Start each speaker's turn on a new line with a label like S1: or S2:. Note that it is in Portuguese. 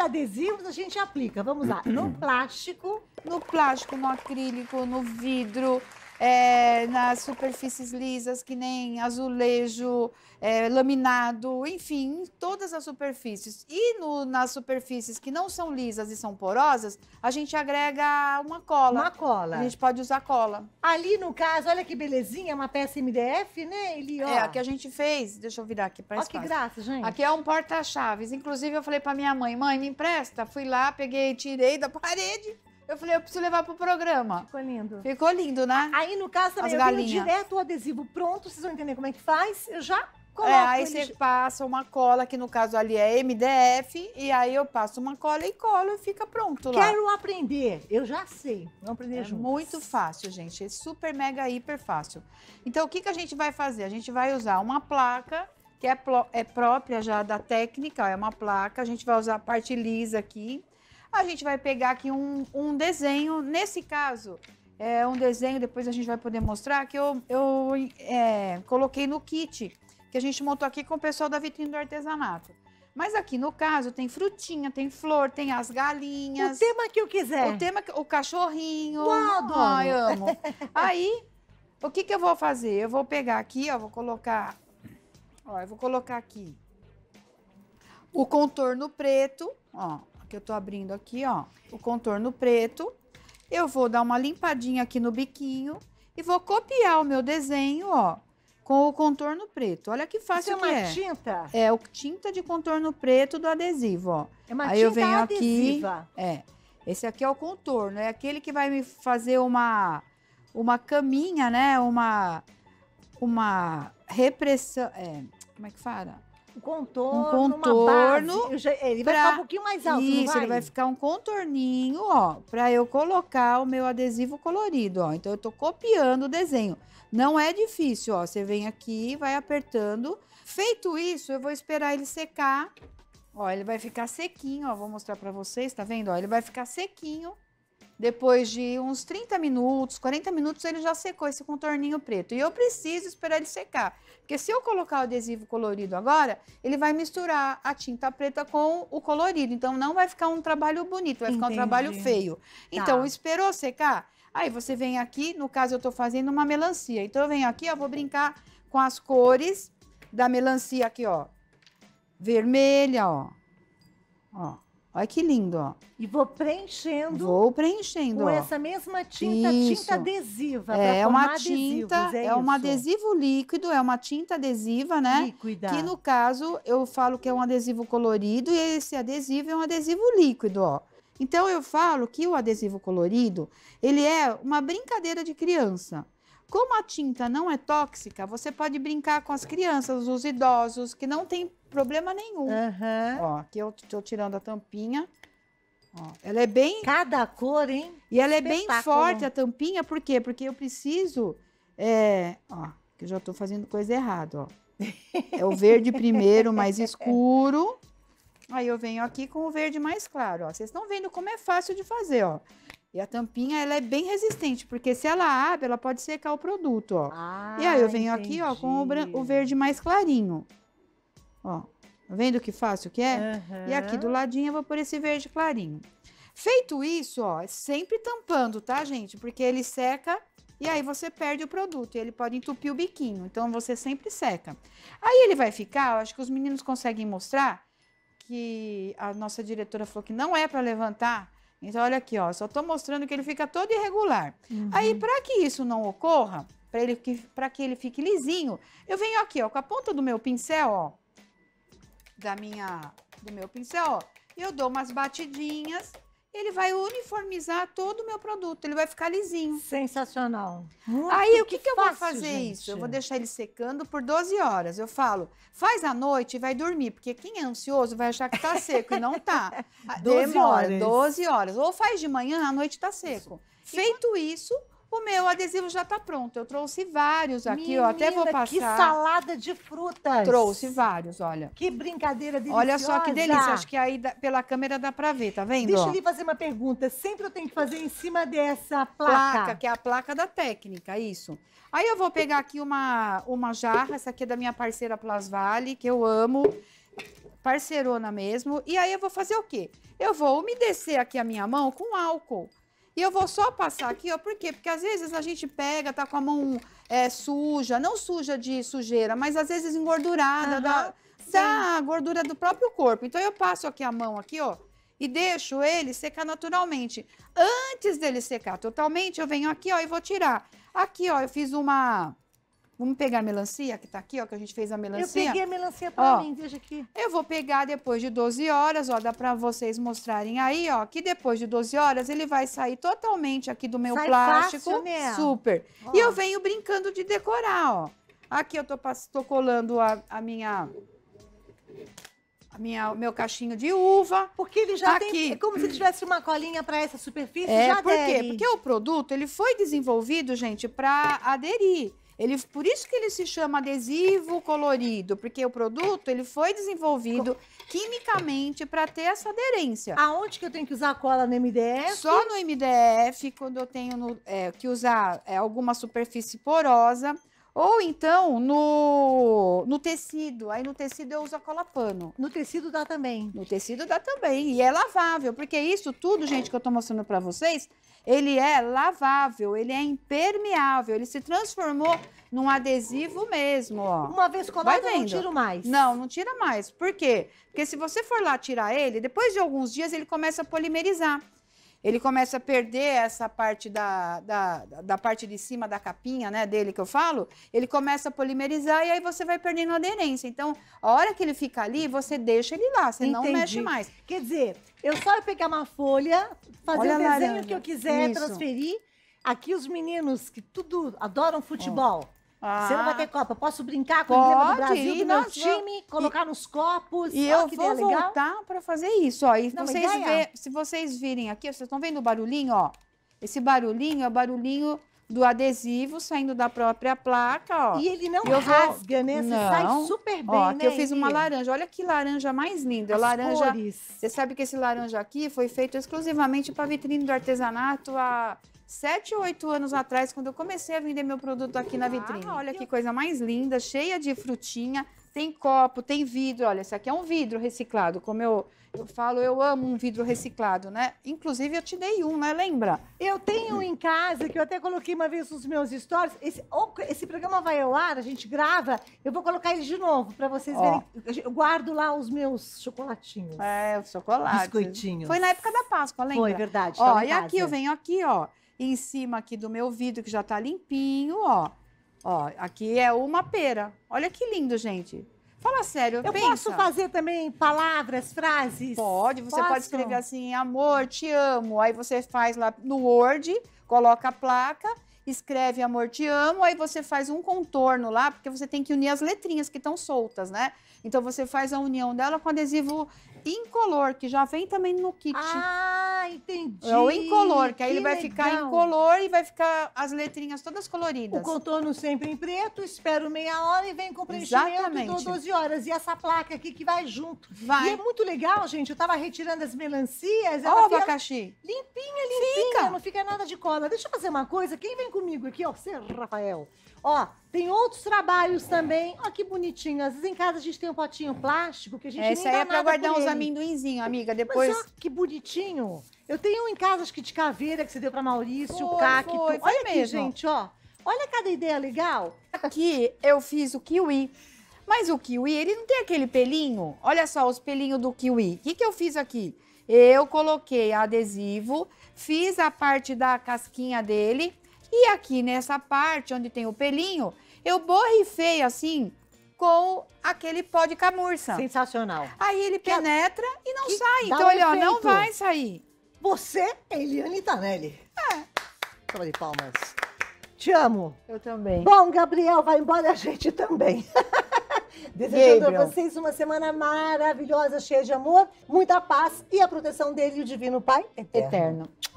S1: adesivos a gente aplica? Vamos lá, no plástico. No plástico, no acrílico, no vidro, é, nas superfícies lisas, que nem azulejo, é, laminado, enfim, todas as superfícies. E no, nas superfícies que não são lisas e são porosas, a gente agrega uma cola. Uma cola. A gente pode usar cola. Ali, no caso, olha que belezinha, uma peça MDF, né, Eli? Ó. É, a que a gente fez, deixa eu virar aqui para Olha que graça, gente. Aqui é um porta-chaves. Inclusive, eu falei para minha mãe, mãe, me empresta? Fui lá, peguei, tirei da parede eu falei, eu preciso levar pro programa. Ficou lindo. Ficou lindo, né? Aí, no caso, também, eu tenho direto o adesivo pronto, vocês vão entender como é que faz. Eu já coloco. É, aí você passa uma cola, que no caso ali é MDF, e aí eu passo uma cola e colo e fica pronto lá. Quero aprender. Eu já sei. Vamos aprender é juntos. muito fácil, gente. É super, mega, hiper fácil. Então, o que, que a gente vai fazer? A gente vai usar uma placa que é, é própria já da técnica, é uma placa. A gente vai usar a parte lisa aqui a gente vai pegar aqui um, um desenho. Nesse caso, é um desenho, depois a gente vai poder mostrar, que eu, eu é, coloquei no kit que a gente montou aqui com o pessoal da vitrine do artesanato. Mas aqui no caso tem frutinha, tem flor, tem as galinhas. O tema que eu quiser. O tema, o cachorrinho. Uau, Ai, amo. Aí, o que que eu vou fazer? Eu vou pegar aqui, ó, vou colocar, ó, eu vou colocar aqui o contorno preto, ó, que eu tô abrindo aqui, ó, o contorno preto. Eu vou dar uma limpadinha aqui no biquinho e vou copiar o meu desenho, ó, com o contorno preto. Olha que fácil Isso é que é. é uma tinta? É, o tinta de contorno preto do adesivo, ó. É uma Aí tinta eu venho adesiva. aqui, é. Esse aqui é o contorno, é aquele que vai me fazer uma uma caminha, né? Uma uma repressão, é, como é que fala? um contorno, um contorno base, é, Ele vai ficar um pouquinho mais alto, Isso, vai? ele vai ficar um contorninho, ó, para eu colocar o meu adesivo colorido, ó. Então eu tô copiando o desenho. Não é difícil, ó. Você vem aqui, vai apertando. Feito isso, eu vou esperar ele secar. Ó, ele vai ficar sequinho, ó. Vou mostrar para vocês, tá vendo? Ó, ele vai ficar sequinho. Depois de uns 30 minutos, 40 minutos, ele já secou esse contorninho preto. E eu preciso esperar ele secar. Porque se eu colocar o adesivo colorido agora, ele vai misturar a tinta preta com o colorido. Então, não vai ficar um trabalho bonito, vai Entendi. ficar um trabalho feio. Então, tá. Então, esperou secar? Aí você vem aqui, no caso eu estou fazendo uma melancia. Então eu venho aqui, ó, vou brincar com as cores da melancia aqui, ó. Vermelha, ó. Ó. Olha que lindo, ó. E vou preenchendo. Vou preenchendo. Com ó. essa mesma tinta, isso. tinta adesiva. É, é uma tinta, é, é um adesivo líquido, é uma tinta adesiva, né? Líquida. Que no caso eu falo que é um adesivo colorido e esse adesivo é um adesivo líquido, ó. Então eu falo que o adesivo colorido, ele é uma brincadeira de criança. Como a tinta não é tóxica, você pode brincar com as crianças, os idosos que não têm Problema nenhum. Uhum. Ó, aqui eu tô tirando a tampinha. Ó, ela é bem. Cada cor, hein? E ela é bem forte a tampinha, por quê? Porque eu preciso. É... Ó, que eu já tô fazendo coisa errada, ó. É o verde primeiro, mais escuro. Aí eu venho aqui com o verde mais claro, ó. Vocês estão vendo como é fácil de fazer, ó. E a tampinha, ela é bem resistente, porque se ela abre, ela pode secar o produto, ó. Ah, e aí eu ah, venho entendi. aqui, ó, com o, o verde mais clarinho. Ó, tá vendo que fácil que é? Uhum. E aqui do ladinho eu vou pôr esse verde clarinho. Feito isso, ó, sempre tampando, tá, gente? Porque ele seca e aí você perde o produto e ele pode entupir o biquinho. Então você sempre seca. Aí ele vai ficar, eu acho que os meninos conseguem mostrar que a nossa diretora falou que não é para levantar. Então olha aqui, ó, só tô mostrando que ele fica todo irregular. Uhum. Aí para que isso não ocorra, para ele para que ele fique lisinho, eu venho aqui, ó, com a ponta do meu pincel, ó, da minha, do meu pincel, ó, eu dou umas batidinhas, ele vai uniformizar todo o meu produto, ele vai ficar lisinho. Sensacional. Muito Aí o que, que eu fácil, vou fazer gente. isso? Eu vou deixar ele secando por 12 horas. Eu falo, faz à noite e vai dormir, porque quem é ansioso vai achar que tá seco e não tá. 12 Demora, horas. 12 horas. Ou faz de manhã, à noite tá seco. Isso. Feito isso, o meu adesivo já está pronto. Eu trouxe vários aqui, Menina, ó. Até vou passar. Que salada de frutas! Trouxe vários, olha. Que brincadeira deliciosa! Olha só que delícia. Acho que aí pela câmera dá para ver, tá vendo? Deixa eu lhe fazer uma pergunta. Sempre eu tenho que fazer em cima dessa placa. Placa, que é a placa da técnica, isso. Aí eu vou pegar aqui uma, uma jarra. Essa aqui é da minha parceira Plasvale, que eu amo parceirona mesmo. E aí eu vou fazer o quê? Eu vou umedecer aqui a minha mão com álcool. E eu vou só passar aqui, ó, por quê? Porque às vezes a gente pega, tá com a mão é, suja, não suja de sujeira, mas às vezes engordurada uhum. da, da gordura do próprio corpo. Então eu passo aqui a mão aqui, ó, e deixo ele secar naturalmente. Antes dele secar totalmente, eu venho aqui, ó, e vou tirar. Aqui, ó, eu fiz uma Vamos pegar a melancia que está aqui, ó, que a gente fez a melancia. Eu peguei a melancia para mim, veja aqui. Eu vou pegar depois de 12 horas, ó, dá para vocês mostrarem aí, ó, que depois de 12 horas ele vai sair totalmente aqui do meu Sai plástico. Fácil mesmo. Super. Ó. E eu venho brincando de decorar, ó. Aqui eu tô, tô colando a, a minha minha, meu cachinho de uva. Porque ele já aqui. tem. É como se tivesse uma colinha para essa
S2: superfície. É, já por quê?
S1: Porque o produto ele foi desenvolvido, gente, para aderir. Ele, por isso que ele se chama adesivo colorido, porque o produto ele foi desenvolvido quimicamente para ter essa aderência. Aonde que eu tenho que usar a cola no MDF? Só no MDF, quando eu tenho no, é, que usar é, alguma superfície porosa ou então no, no tecido. Aí no tecido eu uso a cola pano. No tecido dá também. No tecido dá também. E é lavável, porque isso tudo, gente, que eu tô mostrando para vocês, ele é lavável, ele é impermeável, ele se transformou num adesivo mesmo, ó. Uma vez colado, não tiro mais. Não, não tira mais. Por quê? Porque se você for lá tirar ele, depois de alguns dias ele começa a polimerizar ele começa a perder essa parte da, da, da parte de cima da capinha né, dele que eu falo, ele começa a polimerizar e aí você vai perdendo aderência. Então, a hora que ele fica ali, você deixa ele lá, você Entendi. não mexe mais. Quer dizer, eu só pegar uma folha, fazer Olha o desenho que eu quiser, Isso.
S2: transferir. Aqui os meninos que tudo adoram futebol. Oh. Ah, Você não vai ah. ter copa.
S1: Eu posso brincar com pode, o emblema do Brasil, do meu time, colocar e,
S2: nos copos. E ó, eu vou voltar
S1: para fazer isso. Ó. E não, vocês vê, se vocês virem aqui, vocês estão vendo o barulhinho? ó. Esse barulhinho é o barulhinho do adesivo saindo da própria placa, ó. E ele não eu rasga, vou... né? Você não. sai super bem, ó, né? Aqui eu fiz uma laranja. Olha que laranja mais linda. É As laranja. Cores. Você sabe que esse laranja aqui foi feito exclusivamente para vitrine do artesanato a sete ou oito anos atrás, quando eu comecei a vender meu produto aqui na vitrine. olha que coisa mais linda, cheia de frutinha. Tem copo, tem vidro. Olha, esse aqui é um vidro reciclado. Como eu, eu falo, eu amo um vidro reciclado, né? Inclusive, eu te dei um, né? Lembra? Eu tenho um em casa que eu até coloquei uma vez nos meus stories. Esse, esse programa vai ao ar, a
S2: gente grava. Eu vou colocar ele de novo para vocês Ó. verem. Eu guardo lá os meus chocolatinhos.
S1: É, os chocolates. Biscoitinhos. Foi na época da Páscoa, lembra? Foi, verdade. Ó, e aqui eu venho aqui, ó em cima aqui do meu vidro, que já tá limpinho, ó. Ó, aqui é uma pera. Olha que lindo, gente. Fala sério, eu pensa. posso fazer também palavras, frases? Pode, você posso? pode escrever assim, amor, te amo. Aí você faz lá no Word, coloca a placa, escreve amor, te amo. Aí você faz um contorno lá, porque você tem que unir as letrinhas que estão soltas, né? Então você faz a união dela com adesivo incolor, que já vem também no kit. Ah, entendi. É o incolor, que, que aí ele vai legal. ficar incolor e vai ficar as letrinhas todas coloridas. O contorno sempre em preto, espero
S2: meia hora e vem com preenchimento Exatamente. 12 horas. E essa placa aqui que vai junto. Vai. E é muito legal, gente, eu tava retirando as melancias. Olha o abacaxi. Limpinha, limpinha, fica. não fica nada de cola. Deixa eu fazer uma coisa, quem vem comigo aqui, ó, você, Rafael. Ó, tem outros trabalhos também. Ó, que bonitinho. Às vezes em casa a gente tem um potinho plástico que a gente Essa nem aí é pra guardar uns
S1: amendoinzinhos,
S2: amiga. Depois. Mas, ó, que bonitinho. Eu tenho um em casa, acho que de caveira, que você deu pra
S1: Maurício, foi, cacto. Foi, foi Olha mesmo. aqui, gente, ó. Olha cada ideia legal. Aqui eu fiz o kiwi. Mas o kiwi, ele não tem aquele pelinho? Olha só os pelinhos do kiwi. O que, que eu fiz aqui? Eu coloquei adesivo, fiz a parte da casquinha dele, e aqui nessa parte onde tem o pelinho, eu borrifei assim com aquele pó de camurça. Sensacional. Aí ele penetra que... e não sai. Então ele, ó, não vai sair. Você é Eliane Tanelli. É.
S2: Salve de palmas. Te amo. Eu também. Bom, Gabriel, vai embora a gente também. Desejando Gabriel. a vocês uma semana maravilhosa, cheia de amor, muita paz e a proteção dele e o Divino Pai eterno. eterno.